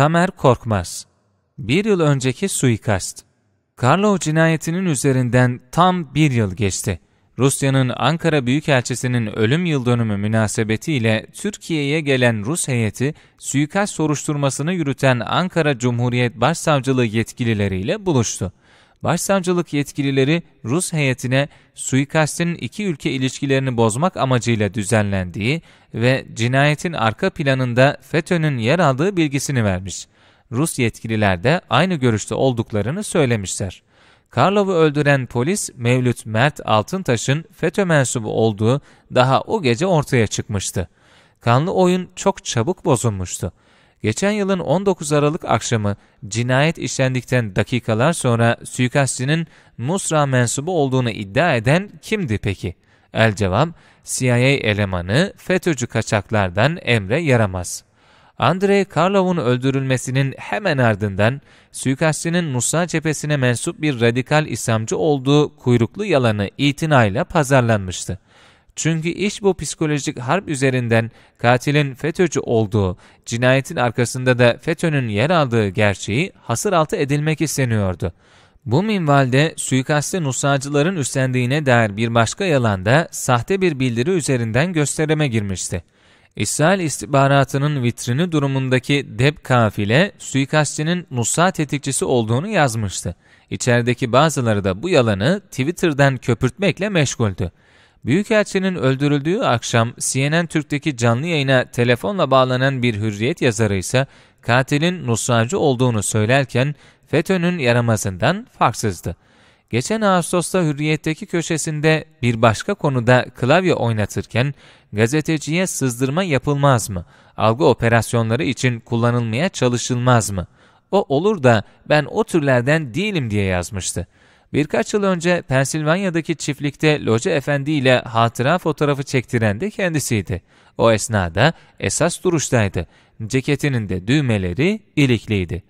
Tamer Korkmaz Bir yıl önceki suikast Karlov cinayetinin üzerinden tam bir yıl geçti. Rusya'nın Ankara Büyükelçisi'nin ölüm yıldönümü münasebetiyle Türkiye'ye gelen Rus heyeti suikast soruşturmasını yürüten Ankara Cumhuriyet Başsavcılığı yetkilileriyle buluştu. Başsavcılık yetkilileri Rus heyetine Suikastin iki ülke ilişkilerini bozmak amacıyla düzenlendiği ve cinayetin arka planında FETÖ'nün yer aldığı bilgisini vermiş. Rus yetkililer de aynı görüşte olduklarını söylemişler. Karlov'u öldüren polis Mevlüt Mert Altıntaş'ın FETÖ mensubu olduğu daha o gece ortaya çıkmıştı. Kanlı oyun çok çabuk bozulmuştu geçen yılın 19 Aralık akşamı cinayet işlendikten dakikalar sonra suikastçinin Nusra mensubu olduğunu iddia eden kimdi peki? El cevap, CIA elemanı FETÖ'cü kaçaklardan Emre Yaramaz. Andrei Karlov'un öldürülmesinin hemen ardından suikastçinin Nusra cephesine mensup bir radikal İslamcı olduğu kuyruklu yalanı itinayla pazarlanmıştı. Çünkü iş bu psikolojik harp üzerinden katilin FETÖ'cü olduğu, cinayetin arkasında da FETÖ'nün yer aldığı gerçeği hasır altı edilmek isteniyordu. Bu minvalde suikaste nusacıların üstlendiğine dair bir başka yalan da sahte bir bildiri üzerinden gösterime girmişti. İsrail istihbaratının vitrini durumundaki Deb Kafile, suikastçinin Nusa tetikçisi olduğunu yazmıştı. İçerideki bazıları da bu yalanı Twitter'dan köpürtmekle meşguldü. Büyükelçinin öldürüldüğü akşam CNN Türk'teki canlı yayına telefonla bağlanan bir hürriyet yazarı ise katilin Nusracı olduğunu söylerken FETÖ'nün yaramazından farksızdı. Geçen Ağustos'ta Hürriyet'teki köşesinde bir başka konuda klavye oynatırken gazeteciye sızdırma yapılmaz mı? Algı operasyonları için kullanılmaya çalışılmaz mı? O olur da ben o türlerden değilim diye yazmıştı. Birkaç yıl önce Pensilvanya'daki çiftlikte Loca Efendi ile hatıra fotoğrafı çektiren de kendisiydi. O esnada esas duruştaydı. Ceketinin de düğmeleri ilikliydi.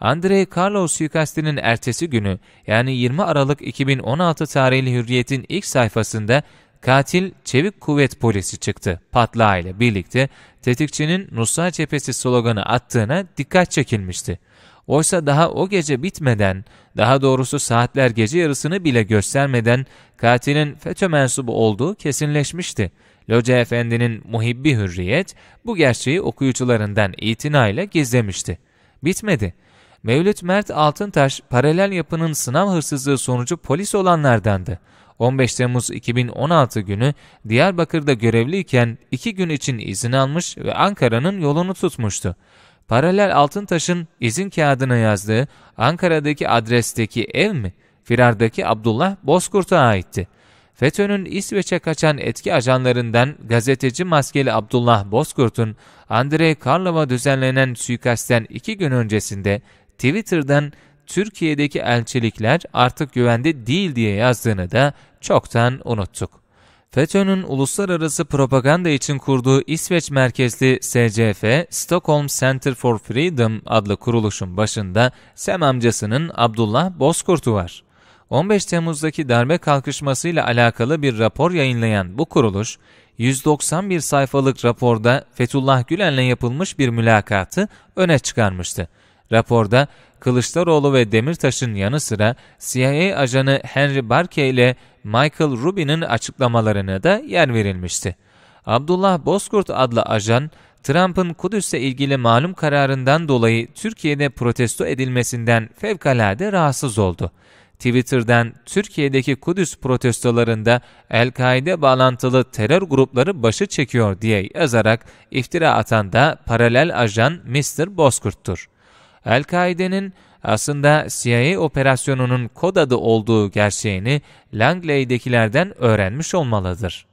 Andrei Carlos suikastinin ertesi günü yani 20 Aralık 2016 tarihli Hürriyet'in ilk sayfasında katil çevik kuvvet polisi çıktı. Patlağı ile birlikte tetikçinin Nusa cephesi sloganı attığına dikkat çekilmişti. Oysa daha o gece bitmeden, daha doğrusu saatler gece yarısını bile göstermeden katilin FETÖ mensubu olduğu kesinleşmişti. Loca Efendi'nin muhibbi hürriyet bu gerçeği okuyucularından itinayla gizlemişti. Bitmedi. Mevlüt Mert Altıntaş paralel yapının sınav hırsızlığı sonucu polis olanlardandı. 15 Temmuz 2016 günü Diyarbakır'da görevliyken iki gün için izin almış ve Ankara'nın yolunu tutmuştu. Paralel Altıntaş'ın izin kağıdına yazdığı Ankara'daki adresteki ev mi firardaki Abdullah Bozkurt'a aitti. FETÖ'nün İsveç'e kaçan etki ajanlarından gazeteci maskeli Abdullah Bozkurt'un Andrei Karlova düzenlenen suikastten iki gün öncesinde Twitter'dan Türkiye'deki elçilikler artık güvende değil diye yazdığını da çoktan unuttuk. FETÖ'nün uluslararası propaganda için kurduğu İsveç merkezli SCF, Stockholm Center for Freedom adlı kuruluşun başında Sem amcasının Abdullah Bozkurt'u var. 15 Temmuz'daki darbe kalkışmasıyla alakalı bir rapor yayınlayan bu kuruluş, 191 sayfalık raporda Fethullah Gülen'le yapılmış bir mülakatı öne çıkarmıştı. Raporda Kılıçdaroğlu ve Demirtaş'ın yanı sıra CIA ajanı Henry Barkey ile Michael Rubin'in açıklamalarına da yer verilmişti. Abdullah Bozkurt adlı ajan, Trump'ın Kudüs'le ilgili malum kararından dolayı Türkiye'de protesto edilmesinden fevkalade rahatsız oldu. Twitter'dan Türkiye'deki Kudüs protestolarında El-Kaide bağlantılı terör grupları başı çekiyor diye yazarak iftira atan da paralel ajan Mr. Bozkurt'tur. El-Kaide'nin aslında CIA operasyonunun kod adı olduğu gerçeğini Langley'dekilerden öğrenmiş olmalıdır.